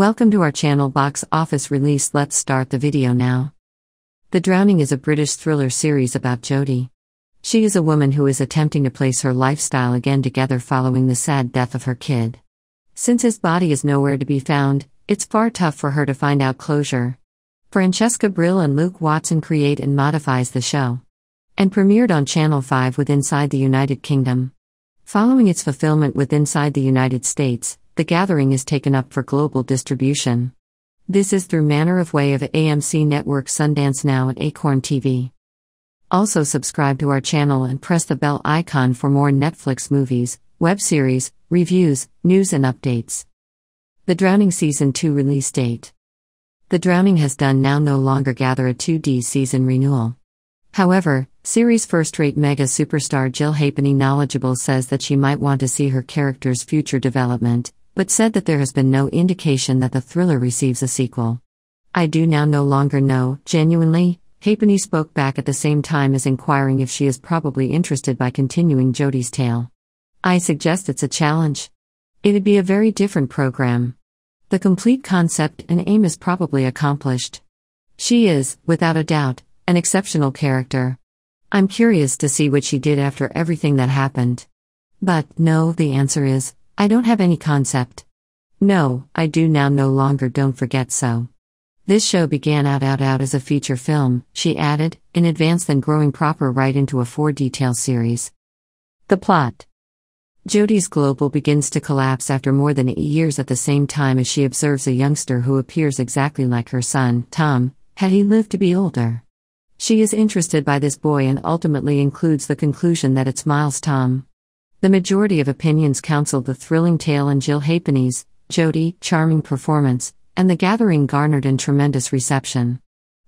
Welcome to our channel box office release. Let's start the video now. The Drowning is a British thriller series about Jodie. She is a woman who is attempting to place her lifestyle again together following the sad death of her kid. Since his body is nowhere to be found, it's far tough for her to find out closure. Francesca Brill and Luke Watson create and modifies the show. And premiered on Channel 5 with Inside the United Kingdom. Following its fulfillment with Inside the United States, the gathering is taken up for global distribution. This is through manner of way of AMC Network Sundance Now and Acorn TV. Also subscribe to our channel and press the bell icon for more Netflix movies, web series, reviews, news and updates. The Drowning Season 2 release date. The Drowning has done now no longer gather a 2D season renewal. However, series first rate mega superstar Jill Hapenny Knowledgeable says that she might want to see her character's future development, but said that there has been no indication that the thriller receives a sequel. I do now no longer know, genuinely. Hapenny spoke back at the same time as inquiring if she is probably interested by continuing Jody's tale. I suggest it's a challenge. It'd be a very different program. The complete concept and aim is probably accomplished. She is, without a doubt, an exceptional character. I'm curious to see what she did after everything that happened. But, no, the answer is, I don't have any concept. No, I do now no longer don't forget so. This show began out out out as a feature film, she added, in advance then growing proper right into a four detail series. The plot Jody's global begins to collapse after more than eight years at the same time as she observes a youngster who appears exactly like her son, Tom, had he lived to be older. She is interested by this boy and ultimately includes the conclusion that it's Miles Tom. The majority of opinions counseled the thrilling tale and Jill Hapenny's, Jody charming performance, and the gathering garnered in tremendous reception.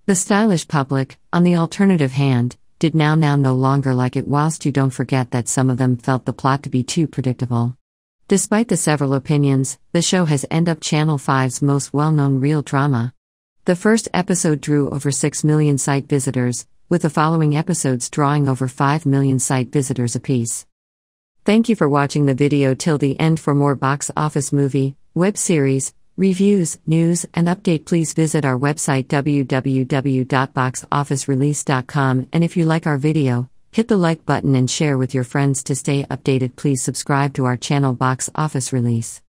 The stylish public, on the alternative hand, did now now no longer like it whilst you don't forget that some of them felt the plot to be too predictable. Despite the several opinions, the show has end up Channel 5's most well-known real drama. The first episode drew over 6 million site visitors, with the following episodes drawing over 5 million site visitors apiece. Thank you for watching the video till the end for more box office movie, web series, reviews, news, and update please visit our website www.boxofficerelease.com and if you like our video, hit the like button and share with your friends to stay updated please subscribe to our channel Box Office Release.